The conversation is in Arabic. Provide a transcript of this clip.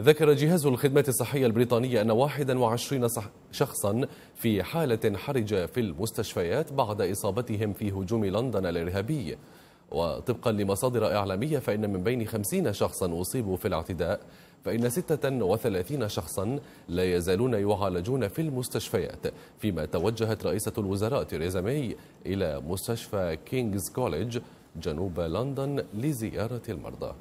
ذكر جهاز الخدمة الصحية البريطانية أن 21 شخصا في حالة حرجة في المستشفيات بعد إصابتهم في هجوم لندن الإرهابي وطبقا لمصادر إعلامية فإن من بين 50 شخصا أصيبوا في الاعتداء فإن 36 شخصا لا يزالون يعالجون في المستشفيات فيما توجهت رئيسة الوزراء تيريزا ماي إلى مستشفى كينجز كوليج جنوب لندن لزيارة المرضى